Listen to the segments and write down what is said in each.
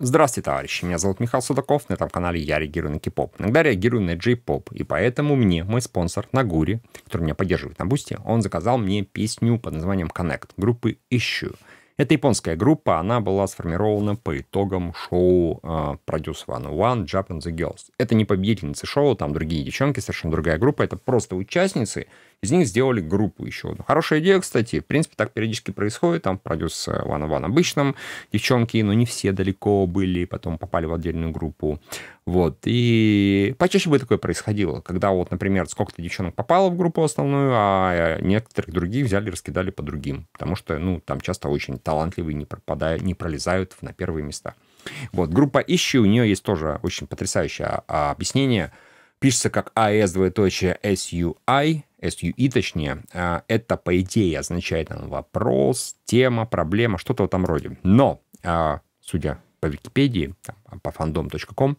Здравствуйте, товарищи. Меня зовут Михаил Судаков. На этом канале я реагирую на кей-поп. Иногда реагирую на джей-поп. И поэтому мне мой спонсор Нагури, который меня поддерживает на Бусти, он заказал мне песню под названием Connect группы Ищу. Эта японская группа, она была сформирована по итогам шоу э, Produce One Japan The Girls. Это не победительницы шоу, там другие девчонки, совершенно другая группа, это просто участницы, из них сделали группу еще одну. Хорошая идея, кстати. В принципе, так периодически происходит. Там продюс Ван э, Ван обычным. Девчонки, но не все далеко были, потом попали в отдельную группу. Вот. И почаще бы такое происходило, когда вот, например, сколько-то девчонок попало в группу основную, а э, некоторых других взяли раскидали по другим. Потому что, ну, там часто очень талантливые не, пропадают, не пролезают на первые места. Вот, группа Ищи, у нее есть тоже очень потрясающее а, объяснение. Пишется как AS «А двоеточие SUI, SUI точнее, а, это, по идее, означает там, вопрос, тема, проблема, что-то в этом роде. Но, а, судя по Википедии, а, по fandom.com,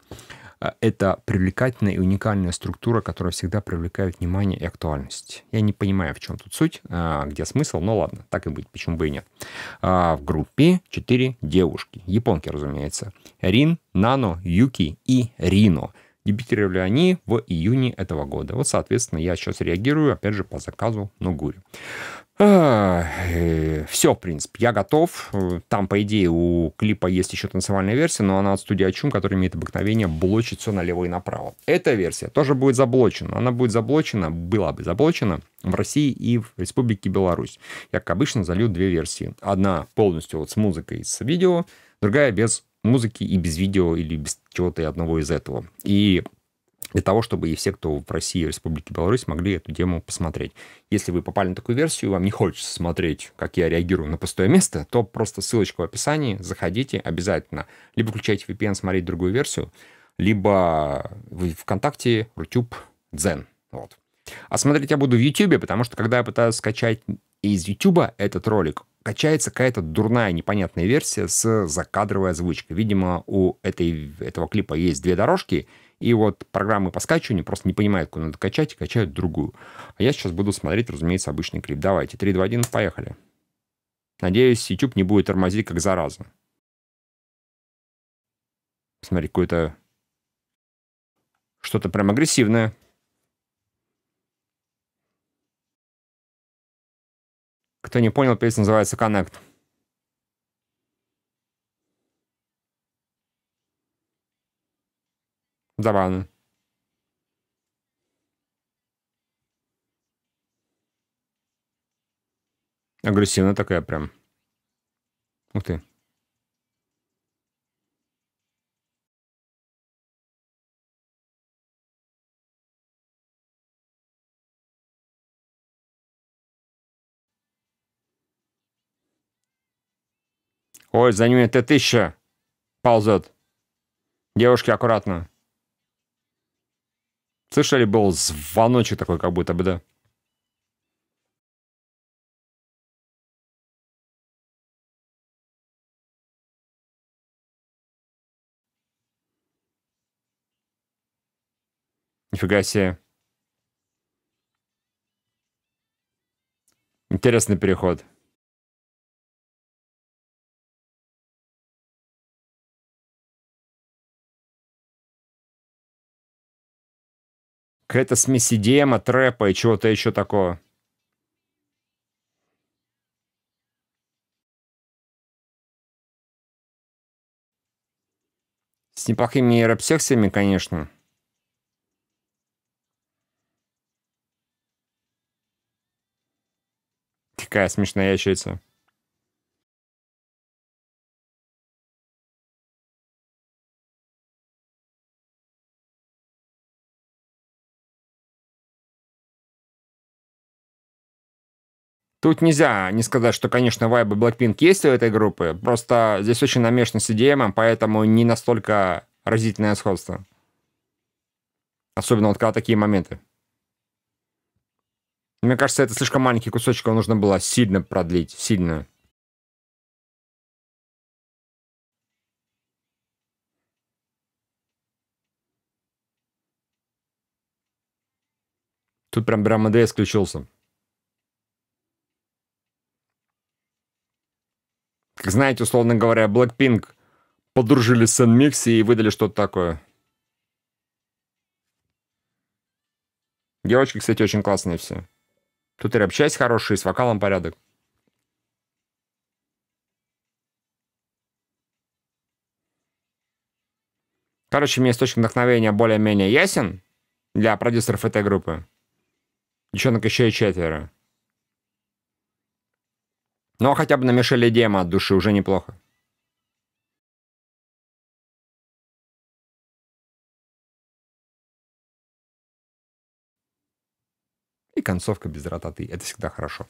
это привлекательная и уникальная структура, которая всегда привлекает внимание и актуальность. Я не понимаю, в чем тут суть, где смысл, но ладно, так и быть, почему бы и нет. В группе 4 девушки, японки, разумеется. Рин, Нано, Юки и Рино – Дебютировали они в июне этого года. Вот, соответственно, я сейчас реагирую, опять же, по заказу Ногури. А, э, все, в принципе, я готов. Там, по идее, у клипа есть еще танцевальная версия, но она от студии Ачум, которая имеет обыкновение блочить все налево и направо. Эта версия тоже будет заблочена. Она будет заблочена, была бы заблочена в России и в Республике Беларусь. Я, как обычно, залью две версии. Одна полностью вот с музыкой, и с видео, другая без музыки и без видео или без чего-то одного из этого. И для того, чтобы и все, кто в России и Республике Беларусь, могли эту тему посмотреть. Если вы попали на такую версию, вам не хочется смотреть, как я реагирую на пустое место, то просто ссылочка в описании, заходите обязательно. Либо включайте VPN, смотреть другую версию, либо в ВКонтакте, Рутюб, Дзен. Вот. А смотреть я буду в YouTube, потому что когда я пытаюсь скачать из YouTube этот ролик, качается какая-то дурная непонятная версия с закадровой озвучкой. Видимо, у этой, этого клипа есть две дорожки, и вот программы по скачиванию просто не понимают, куда надо качать, и качают другую. А я сейчас буду смотреть, разумеется, обычный клип. Давайте, 3, 2, 1, поехали. Надеюсь, YouTube не будет тормозить как зараза. Смотри, какое-то... Что-то прям агрессивное. Кто не понял, песня называется "Коннект". Забавно. Агрессивная такая прям. Ух ты. Ой, за ними Т-1000 ползет. Девушки, аккуратно. Слышали, был звоночек такой, как будто бы, да? Нифига себе. Интересный переход. Какая-то смесь EDM, трэпа и чего-то еще такого. С неплохими рэп конечно. Какая смешная ящерица. Тут нельзя не сказать, что, конечно, вайбы Blackpink есть у этой группы, просто здесь очень намешано с EDM, поэтому не настолько разительное сходство. Особенно вот когда такие моменты. Мне кажется, это слишком маленький кусочек, его нужно было сильно продлить, сильно. Тут прям прям МДС включился. как знаете, условно говоря, Blackpink подружились с NMIX и выдали что-то такое. Девочки, кстати, очень классные все. Тут и рэп-часть хорошая, с вокалом порядок. Короче, мне источник вдохновения более-менее ясен для продюсеров этой группы. Девчонок еще и четверо. Но ну, а хотя бы намешали демо от души, уже неплохо. и концовка без рататы. Это всегда хорошо.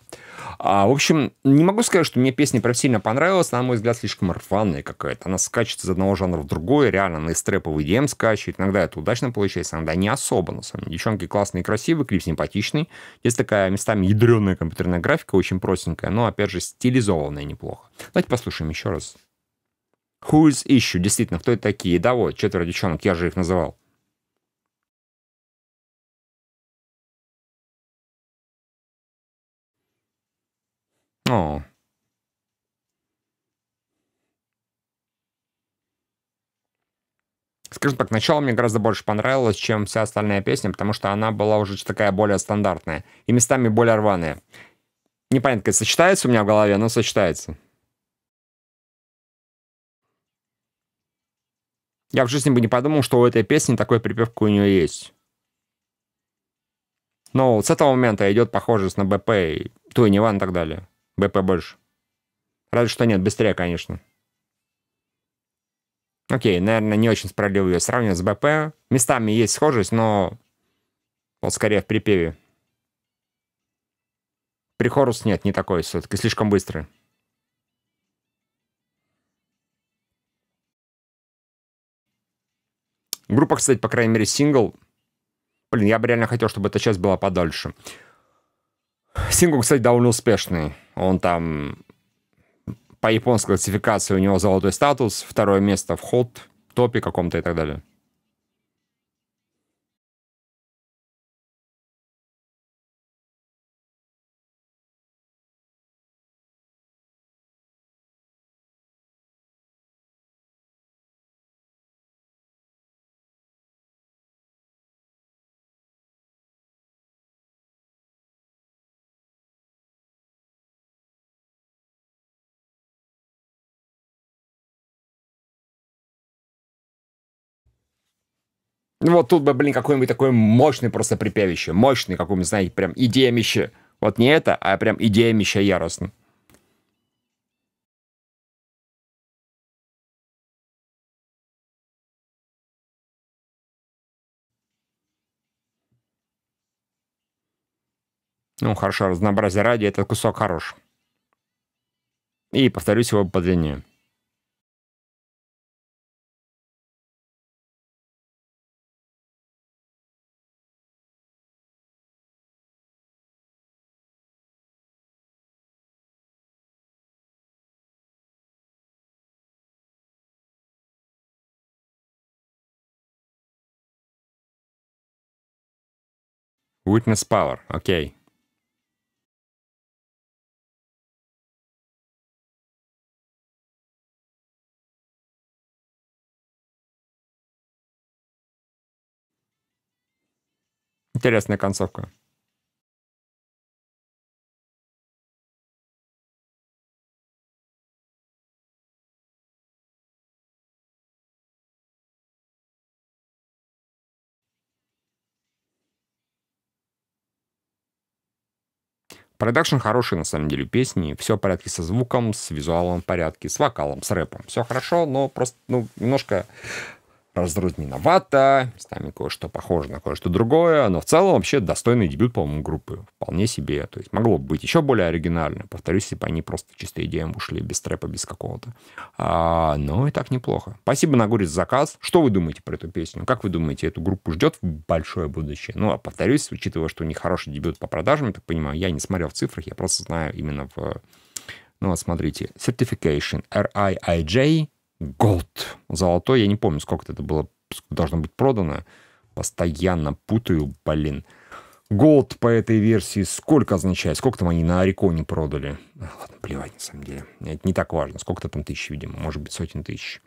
А, в общем, не могу сказать, что мне песня прям сильно понравилась. На мой взгляд, слишком рваная какая-то. Она скачет из одного жанра в другой. Реально, она из трэпа в EDM скачет. Иногда это удачно получается, иногда не особо. На самом деле. Девчонки классные красивые, клип симпатичный. Есть такая местами ядреная компьютерная графика, очень простенькая, но, опять же, стилизованная неплохо. Давайте послушаем еще раз. Who's Issue? Действительно, кто это такие? Да вот, четверо девчонок, я же их называл. скажем так, начало мне гораздо больше понравилось, чем вся остальная песня, потому что она была уже такая более стандартная и местами более рваная. Непонятно, как сочетается у меня в голове, но сочетается. Я в жизни бы не подумал, что у этой песни такой припевку у нее есть. Но вот с этого момента идет похожесть на БП, Туиниван и так далее. БП больше. Разве что нет, быстрее, конечно. Окей, наверное, не очень справедливо ее сравнивать с БП. Местами есть схожесть, но вот скорее в припеве. При хорус нет, не такой все-таки, слишком быстрый. Группа, кстати, по крайней мере, сингл. Блин, я бы реально хотел, чтобы эта часть была подольше. Сингл, кстати, довольно успешный. Он там по японской классификации у него золотой статус, второе место в ход, топе каком-то и так далее. Ну, вот тут бы, блин, какой-нибудь такой мощный просто припевище, мощный какой-нибудь, знаете, прям идеямище. Вот не это, а прям идеямище яростно. Ну, хорошо, разнообразие ради, этот кусок хорош. И повторюсь его по длине. Witness Power, окей. Интересная концовка. Продакшн хороший, на самом деле, песни. Все в порядке со звуком, с визуалом в порядке, с вокалом, с рэпом. Все хорошо, но просто, ну, немножко разрутниновато, местами кое-что похоже на кое-что другое, но в целом вообще достойный дебют, по-моему, группы. Вполне себе. То есть могло бы быть еще более оригинально. Повторюсь, если бы они просто чисто идеям ушли, без трэпа, без какого-то. А, но и так неплохо. Спасибо, Нагуре, за заказ. Что вы думаете про эту песню? Как вы думаете, эту группу ждет большое будущее? Ну, а повторюсь, учитывая, что у них хороший дебют по продажам, я так понимаю, я не смотрел в цифрах, я просто знаю именно в... Ну, вот смотрите. Certification R I I J Gold, золотой. Я не помню, сколько это было, должно быть продано. Постоянно путаю, блин. Gold по этой версии сколько означает? Сколько там они на Ориконе продали? А, ладно, плевать, на самом деле. Это не так важно. Сколько-то там тысяч, видимо. Может быть, сотен тысяч.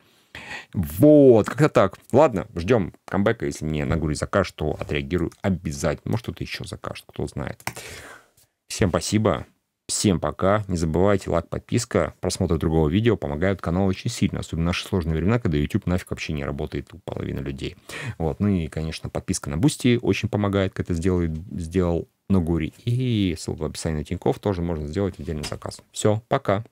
Вот, как-то так. Ладно, ждем камбэка. Если мне на Гури закажут, то отреагирую обязательно. Может, кто-то еще закажет, кто знает. Всем спасибо. Всем пока. Не забывайте лайк, подписка. Просмотр другого видео помогают каналу очень сильно. Особенно в наши сложные времена, когда YouTube нафиг вообще не работает у половины людей. Вот. Ну и, конечно, подписка на Бусти очень помогает, как это сделал, сделал Ногури. И ссылка в описании на Тинькофф тоже можно сделать отдельный заказ. Все, пока.